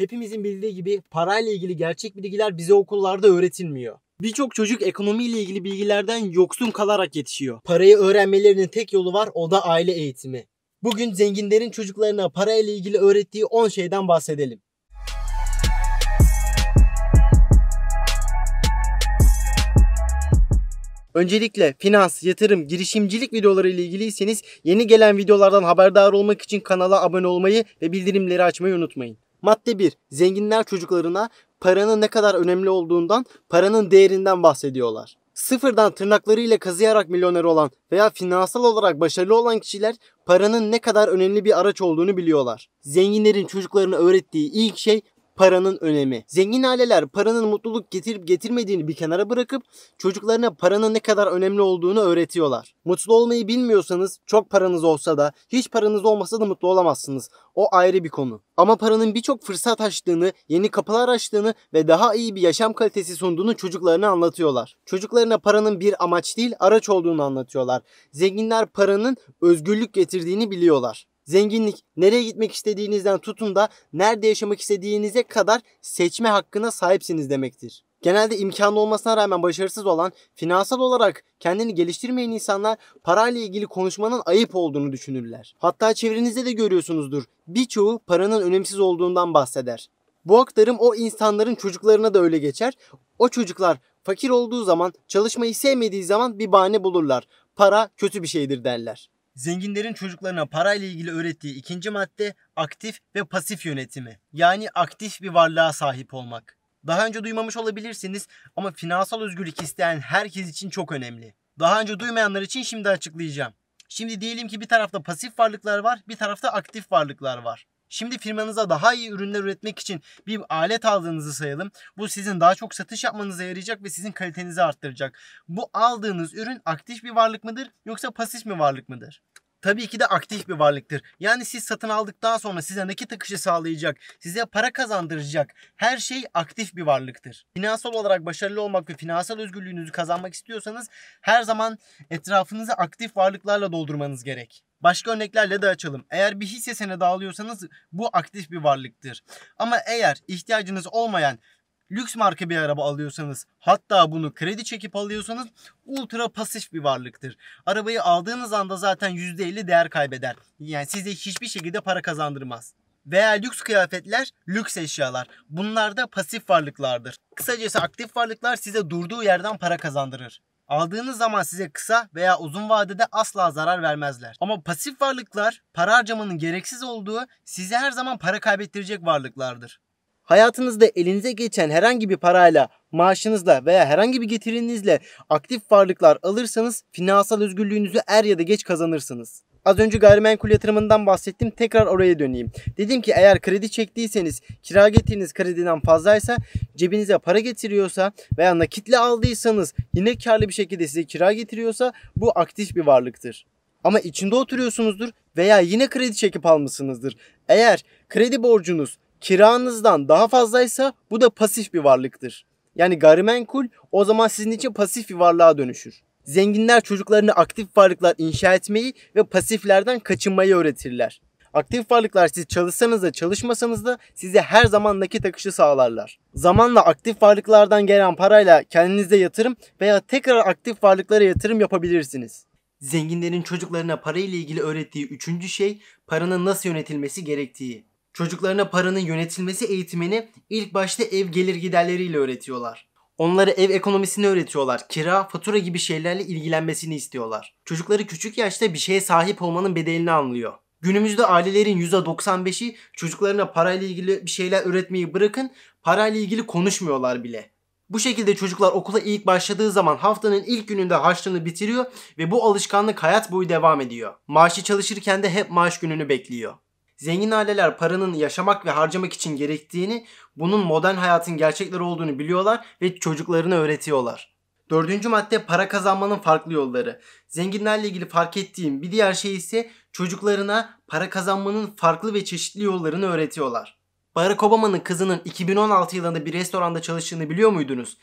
hepimizin bildiği gibi parayla ilgili gerçek bilgiler bize okullarda öğretilmiyor. Birçok çocuk ekonomiyle ilgili bilgilerden yoksun kalarak yetişiyor. Parayı öğrenmelerinin tek yolu var o da aile eğitimi. Bugün zenginlerin çocuklarına parayla ilgili öğrettiği 10 şeyden bahsedelim. Öncelikle finans, yatırım, girişimcilik videoları ile ilgiliyseniz yeni gelen videolardan haberdar olmak için kanala abone olmayı ve bildirimleri açmayı unutmayın. Madde 1. Zenginler çocuklarına paranın ne kadar önemli olduğundan, paranın değerinden bahsediyorlar. Sıfırdan tırnaklarıyla kazıyarak milyoner olan veya finansal olarak başarılı olan kişiler paranın ne kadar önemli bir araç olduğunu biliyorlar. Zenginlerin çocuklarına öğrettiği ilk şey paranın önemi. Zengin aileler paranın mutluluk getirip getirmediğini bir kenara bırakıp çocuklarına paranın ne kadar önemli olduğunu öğretiyorlar. Mutlu olmayı bilmiyorsanız çok paranız olsa da hiç paranız olmasa da mutlu olamazsınız. O ayrı bir konu. Ama paranın birçok fırsat açtığını, yeni kapılar açtığını ve daha iyi bir yaşam kalitesi sunduğunu çocuklarına anlatıyorlar. Çocuklarına paranın bir amaç değil araç olduğunu anlatıyorlar. Zenginler paranın özgürlük getirdiğini biliyorlar zenginlik nereye gitmek istediğinizden tutun da nerede yaşamak istediğinize kadar seçme hakkına sahipsiniz demektir. Genelde imkanı olmasına rağmen başarısız olan, finansal olarak kendini geliştirmeyen insanlar parayla ilgili konuşmanın ayıp olduğunu düşünürler. Hatta çevrenizde de görüyorsunuzdur. Birçoğu paranın önemsiz olduğundan bahseder. Bu aktarım o insanların çocuklarına da öyle geçer. O çocuklar fakir olduğu zaman, çalışmayı sevmediği zaman bir bahane bulurlar. Para kötü bir şeydir derler zenginlerin çocuklarına parayla ilgili öğrettiği ikinci madde aktif ve pasif yönetimi. Yani aktif bir varlığa sahip olmak. Daha önce duymamış olabilirsiniz ama finansal özgürlük isteyen herkes için çok önemli. Daha önce duymayanlar için şimdi açıklayacağım. Şimdi diyelim ki bir tarafta pasif varlıklar var, bir tarafta aktif varlıklar var. Şimdi firmanıza daha iyi ürünler üretmek için bir alet aldığınızı sayalım. Bu sizin daha çok satış yapmanıza yarayacak ve sizin kalitenizi arttıracak. Bu aldığınız ürün aktif bir varlık mıdır yoksa pasif mi varlık mıdır? tabii ki de aktif bir varlıktır. Yani siz satın aldıktan sonra size nakit akışı sağlayacak, size para kazandıracak her şey aktif bir varlıktır. Finansal olarak başarılı olmak ve finansal özgürlüğünüzü kazanmak istiyorsanız her zaman etrafınızı aktif varlıklarla doldurmanız gerek. Başka örneklerle de açalım. Eğer bir hisse senedi alıyorsanız bu aktif bir varlıktır. Ama eğer ihtiyacınız olmayan lüks marka bir araba alıyorsanız hatta bunu kredi çekip alıyorsanız ultra pasif bir varlıktır. Arabayı aldığınız anda zaten %50 değer kaybeder. Yani size hiçbir şekilde para kazandırmaz. Veya lüks kıyafetler, lüks eşyalar. Bunlar da pasif varlıklardır. Kısacası aktif varlıklar size durduğu yerden para kazandırır aldığınız zaman size kısa veya uzun vadede asla zarar vermezler. Ama pasif varlıklar para harcamanın gereksiz olduğu sizi her zaman para kaybettirecek varlıklardır. Hayatınızda elinize geçen herhangi bir parayla, maaşınızla veya herhangi bir getirinizle aktif varlıklar alırsanız finansal özgürlüğünüzü er ya da geç kazanırsınız. Az önce gayrimenkul yatırımından bahsettim. Tekrar oraya döneyim. Dedim ki eğer kredi çektiyseniz kira getiriniz krediden fazlaysa cebinize para getiriyorsa veya nakitle aldıysanız yine karlı bir şekilde size kira getiriyorsa bu aktif bir varlıktır. Ama içinde oturuyorsunuzdur veya yine kredi çekip almışsınızdır. Eğer kredi borcunuz kiranızdan daha fazlaysa bu da pasif bir varlıktır. Yani gayrimenkul o zaman sizin için pasif bir varlığa dönüşür. Zenginler çocuklarını aktif varlıklar inşa etmeyi ve pasiflerden kaçınmayı öğretirler. Aktif varlıklar siz çalışsanız da çalışmasanız da size her zaman nakit akışı sağlarlar. Zamanla aktif varlıklardan gelen parayla kendinize yatırım veya tekrar aktif varlıklara yatırım yapabilirsiniz. Zenginlerin çocuklarına parayla ilgili öğrettiği üçüncü şey paranın nasıl yönetilmesi gerektiği. Çocuklarına paranın yönetilmesi eğitimini ilk başta ev gelir giderleriyle öğretiyorlar. Onlara ev ekonomisini öğretiyorlar. Kira, fatura gibi şeylerle ilgilenmesini istiyorlar. Çocukları küçük yaşta bir şeye sahip olmanın bedelini anlıyor. Günümüzde ailelerin %95'i çocuklarına parayla ilgili bir şeyler üretmeyi bırakın, parayla ilgili konuşmuyorlar bile. Bu şekilde çocuklar okula ilk başladığı zaman haftanın ilk gününde harçlığını bitiriyor ve bu alışkanlık hayat boyu devam ediyor. Maaşı çalışırken de hep maaş gününü bekliyor. Zengin aileler paranın yaşamak ve harcamak için gerektiğini, bunun modern hayatın gerçekleri olduğunu biliyorlar ve çocuklarını öğretiyorlar. Dördüncü madde para kazanmanın farklı yolları. Zenginlerle ilgili fark ettiğim bir diğer şey ise çocuklarına para kazanmanın farklı ve çeşitli yollarını öğretiyorlar. Barack Obama'nın kızının 2016 yılında bir restoranda çalıştığını biliyor muydunuz?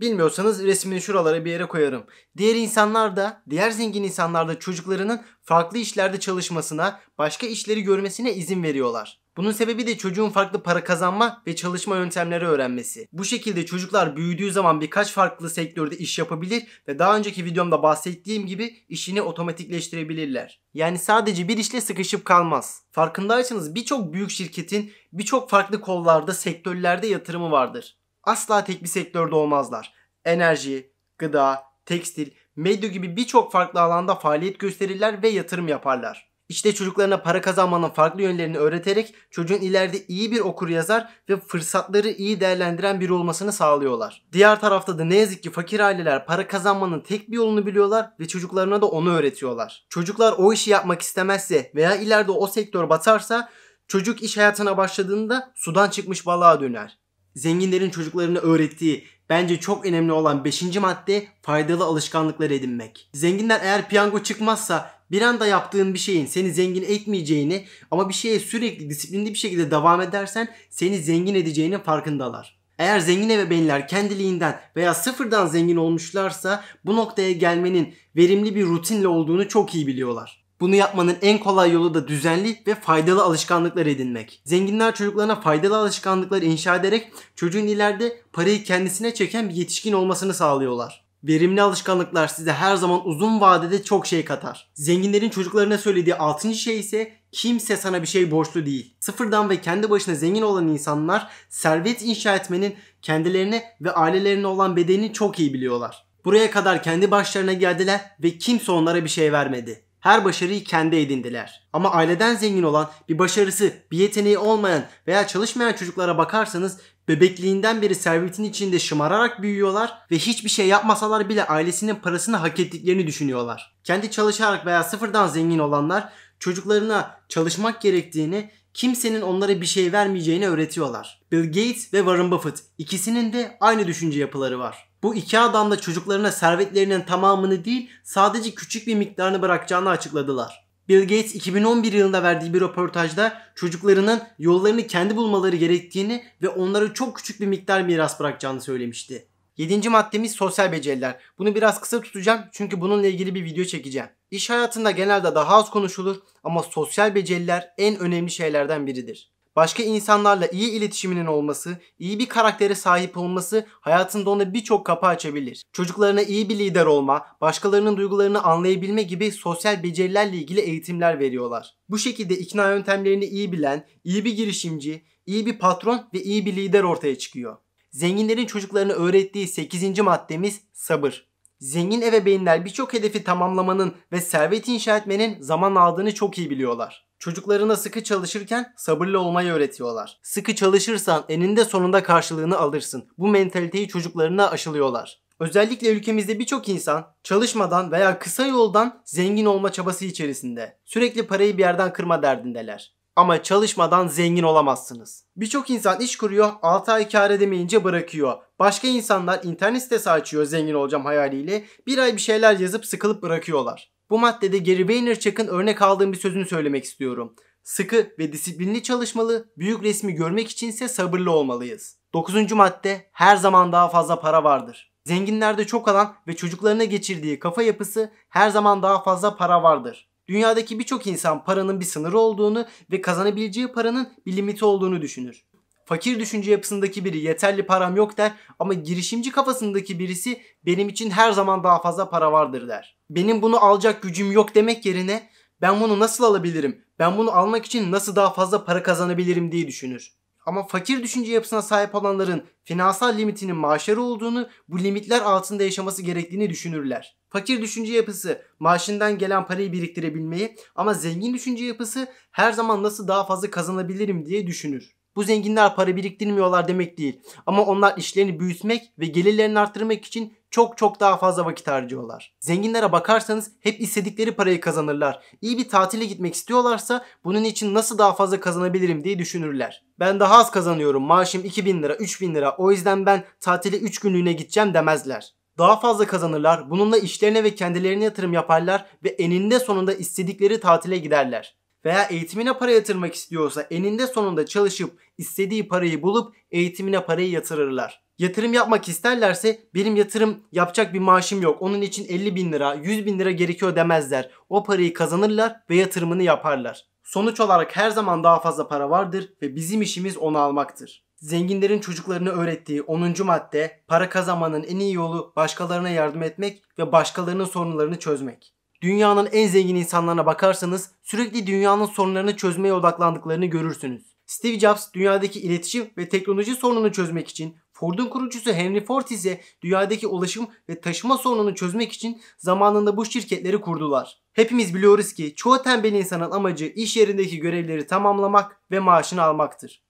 Bilmiyorsanız resmini şuralara bir yere koyarım. Diğer insanlar da, diğer zengin insanlar da çocuklarının farklı işlerde çalışmasına, başka işleri görmesine izin veriyorlar. Bunun sebebi de çocuğun farklı para kazanma ve çalışma yöntemleri öğrenmesi. Bu şekilde çocuklar büyüdüğü zaman birkaç farklı sektörde iş yapabilir ve daha önceki videomda bahsettiğim gibi işini otomatikleştirebilirler. Yani sadece bir işle sıkışıp kalmaz. Farkındaysanız birçok büyük şirketin birçok farklı kollarda, sektörlerde yatırımı vardır asla tek bir sektörde olmazlar. Enerji, gıda, tekstil, medya gibi birçok farklı alanda faaliyet gösterirler ve yatırım yaparlar. İşte çocuklarına para kazanmanın farklı yönlerini öğreterek çocuğun ileride iyi bir okur yazar ve fırsatları iyi değerlendiren biri olmasını sağlıyorlar. Diğer tarafta da ne yazık ki fakir aileler para kazanmanın tek bir yolunu biliyorlar ve çocuklarına da onu öğretiyorlar. Çocuklar o işi yapmak istemezse veya ileride o sektör batarsa çocuk iş hayatına başladığında sudan çıkmış balığa döner zenginlerin çocuklarına öğrettiği bence çok önemli olan 5. madde faydalı alışkanlıklar edinmek. Zenginden eğer piyango çıkmazsa bir anda yaptığın bir şeyin seni zengin etmeyeceğini ama bir şeye sürekli disiplinli bir şekilde devam edersen seni zengin edeceğinin farkındalar. Eğer zengin ebeveynler kendiliğinden veya sıfırdan zengin olmuşlarsa bu noktaya gelmenin verimli bir rutinle olduğunu çok iyi biliyorlar. Bunu yapmanın en kolay yolu da düzenli ve faydalı alışkanlıklar edinmek. Zenginler çocuklarına faydalı alışkanlıklar inşa ederek çocuğun ileride parayı kendisine çeken bir yetişkin olmasını sağlıyorlar. Verimli alışkanlıklar size her zaman uzun vadede çok şey katar. Zenginlerin çocuklarına söylediği 6. şey ise kimse sana bir şey borçlu değil. Sıfırdan ve kendi başına zengin olan insanlar servet inşa etmenin kendilerine ve ailelerine olan bedelini çok iyi biliyorlar. Buraya kadar kendi başlarına geldiler ve kimse onlara bir şey vermedi her başarıyı kendi edindiler. Ama aileden zengin olan, bir başarısı, bir yeteneği olmayan veya çalışmayan çocuklara bakarsanız bebekliğinden beri servetin içinde şımararak büyüyorlar ve hiçbir şey yapmasalar bile ailesinin parasını hak ettiklerini düşünüyorlar. Kendi çalışarak veya sıfırdan zengin olanlar çocuklarına çalışmak gerektiğini, kimsenin onlara bir şey vermeyeceğini öğretiyorlar. Bill Gates ve Warren Buffett ikisinin de aynı düşünce yapıları var. Bu iki adam da çocuklarına servetlerinin tamamını değil sadece küçük bir miktarını bırakacağını açıkladılar. Bill Gates 2011 yılında verdiği bir röportajda çocuklarının yollarını kendi bulmaları gerektiğini ve onlara çok küçük bir miktar miras bırakacağını söylemişti. Yedinci maddemiz sosyal beceriler. Bunu biraz kısa tutacağım çünkü bununla ilgili bir video çekeceğim. İş hayatında genelde daha az konuşulur ama sosyal beceriler en önemli şeylerden biridir başka insanlarla iyi iletişiminin olması, iyi bir karaktere sahip olması hayatında ona birçok kapı açabilir. Çocuklarına iyi bir lider olma, başkalarının duygularını anlayabilme gibi sosyal becerilerle ilgili eğitimler veriyorlar. Bu şekilde ikna yöntemlerini iyi bilen, iyi bir girişimci, iyi bir patron ve iyi bir lider ortaya çıkıyor. Zenginlerin çocuklarını öğrettiği 8. maddemiz sabır. Zengin ebeveynler birçok hedefi tamamlamanın ve servet inşa etmenin zaman aldığını çok iyi biliyorlar. Çocuklarına sıkı çalışırken sabırlı olmayı öğretiyorlar. Sıkı çalışırsan eninde sonunda karşılığını alırsın. Bu mentaliteyi çocuklarına aşılıyorlar. Özellikle ülkemizde birçok insan çalışmadan veya kısa yoldan zengin olma çabası içerisinde. Sürekli parayı bir yerden kırma derdindeler. Ama çalışmadan zengin olamazsınız. Birçok insan iş kuruyor 6 ay kar edemeyince bırakıyor. Başka insanlar internet sitesi açıyor zengin olacağım hayaliyle. Bir ay bir şeyler yazıp sıkılıp bırakıyorlar. Bu maddede Gary Vaynerchuk'un örnek aldığım bir sözünü söylemek istiyorum. Sıkı ve disiplinli çalışmalı, büyük resmi görmek içinse sabırlı olmalıyız. 9. madde her zaman daha fazla para vardır. Zenginlerde çok alan ve çocuklarına geçirdiği kafa yapısı her zaman daha fazla para vardır. Dünyadaki birçok insan paranın bir sınırı olduğunu ve kazanabileceği paranın bir limiti olduğunu düşünür. Fakir düşünce yapısındaki biri yeterli param yok der ama girişimci kafasındaki birisi benim için her zaman daha fazla para vardır der. Benim bunu alacak gücüm yok demek yerine ben bunu nasıl alabilirim? Ben bunu almak için nasıl daha fazla para kazanabilirim diye düşünür. Ama fakir düşünce yapısına sahip olanların finansal limitinin maaşları olduğunu, bu limitler altında yaşaması gerektiğini düşünürler. Fakir düşünce yapısı maaşından gelen parayı biriktirebilmeyi ama zengin düşünce yapısı her zaman nasıl daha fazla kazanabilirim diye düşünür. Bu zenginler para biriktirmiyorlar demek değil ama onlar işlerini büyütmek ve gelirlerini arttırmak için çok çok daha fazla vakit harcıyorlar. Zenginlere bakarsanız hep istedikleri parayı kazanırlar. İyi bir tatile gitmek istiyorlarsa bunun için nasıl daha fazla kazanabilirim diye düşünürler. Ben daha az kazanıyorum maaşım 2000 lira 3000 lira o yüzden ben tatile 3 günlüğüne gideceğim demezler daha fazla kazanırlar, bununla işlerine ve kendilerine yatırım yaparlar ve eninde sonunda istedikleri tatile giderler. Veya eğitimine para yatırmak istiyorsa eninde sonunda çalışıp istediği parayı bulup eğitimine parayı yatırırlar. Yatırım yapmak isterlerse benim yatırım yapacak bir maaşım yok. Onun için 50 bin lira, 100 bin lira gerekiyor demezler. O parayı kazanırlar ve yatırımını yaparlar. Sonuç olarak her zaman daha fazla para vardır ve bizim işimiz onu almaktır. Zenginlerin çocuklarını öğrettiği 10. madde para kazanmanın en iyi yolu başkalarına yardım etmek ve başkalarının sorunlarını çözmek. Dünyanın en zengin insanlarına bakarsanız sürekli dünyanın sorunlarını çözmeye odaklandıklarını görürsünüz. Steve Jobs dünyadaki iletişim ve teknoloji sorununu çözmek için, Ford'un kurucusu Henry Ford ise dünyadaki ulaşım ve taşıma sorununu çözmek için zamanında bu şirketleri kurdular. Hepimiz biliyoruz ki çoğu tembel insanın amacı iş yerindeki görevleri tamamlamak ve maaşını almaktır.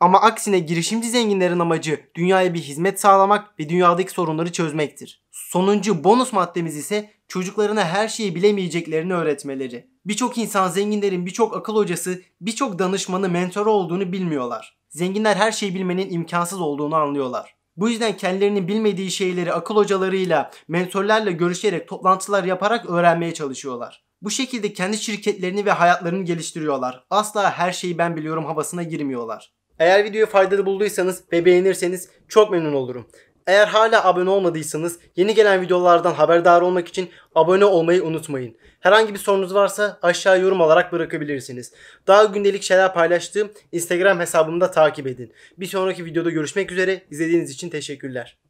Ama aksine girişimci zenginlerin amacı dünyaya bir hizmet sağlamak ve dünyadaki sorunları çözmektir. Sonuncu bonus maddemiz ise çocuklarına her şeyi bilemeyeceklerini öğretmeleri. Birçok insan zenginlerin birçok akıl hocası, birçok danışmanı, mentoru olduğunu bilmiyorlar. Zenginler her şeyi bilmenin imkansız olduğunu anlıyorlar. Bu yüzden kendilerinin bilmediği şeyleri akıl hocalarıyla, mentorlarla görüşerek, toplantılar yaparak öğrenmeye çalışıyorlar. Bu şekilde kendi şirketlerini ve hayatlarını geliştiriyorlar. Asla her şeyi ben biliyorum havasına girmiyorlar. Eğer videoyu faydalı bulduysanız ve beğenirseniz çok memnun olurum. Eğer hala abone olmadıysanız yeni gelen videolardan haberdar olmak için abone olmayı unutmayın. Herhangi bir sorunuz varsa aşağı yorum olarak bırakabilirsiniz. Daha gündelik şeyler paylaştığım Instagram hesabımı da takip edin. Bir sonraki videoda görüşmek üzere. İzlediğiniz için teşekkürler.